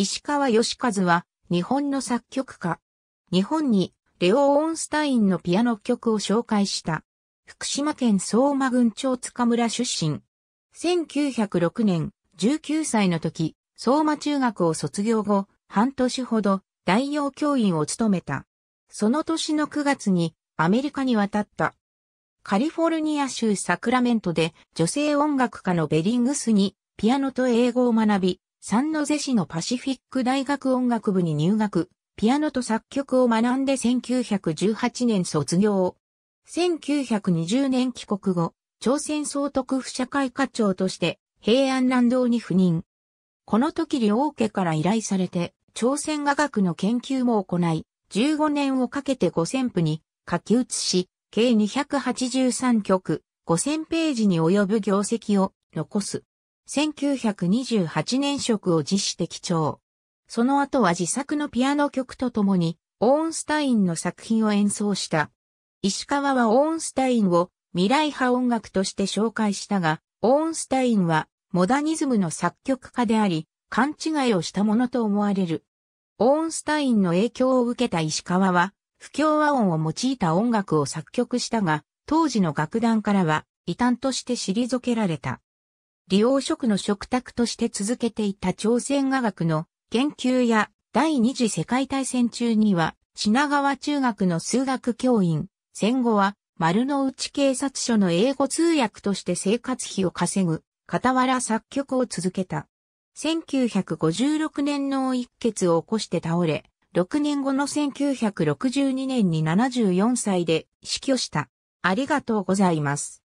石川義和は、日本の作曲家。日本に、レオ・オンスタインのピアノ曲を紹介した。福島県相馬郡町塚村出身。1906年、19歳の時、相馬中学を卒業後、半年ほど、代用教員を務めた。その年の9月に、アメリカに渡った。カリフォルニア州サクラメントで、女性音楽家のベリングスに、ピアノと英語を学び、三ノ瀬市のパシフィック大学音楽部に入学、ピアノと作曲を学んで1918年卒業。1920年帰国後、朝鮮総督府社会課長として平安南道に赴任。この時両王家から依頼されて、朝鮮画学の研究も行い、15年をかけて五千譜に書き写し、計283曲、五千ページに及ぶ業績を残す。1928年職を辞して調。その後は自作のピアノ曲とともに、オーンスタインの作品を演奏した。石川はオーンスタインを未来派音楽として紹介したが、オーンスタインはモダニズムの作曲家であり、勘違いをしたものと思われる。オーンスタインの影響を受けた石川は、不協和音を用いた音楽を作曲したが、当時の楽団からは異端として退けられた。利用食の食卓として続けていた朝鮮雅楽の研究や第二次世界大戦中には品川中学の数学教員、戦後は丸の内警察署の英語通訳として生活費を稼ぐ、傍ら作曲を続けた。1956年の一血を起こして倒れ、6年後の1962年に74歳で死去した。ありがとうございます。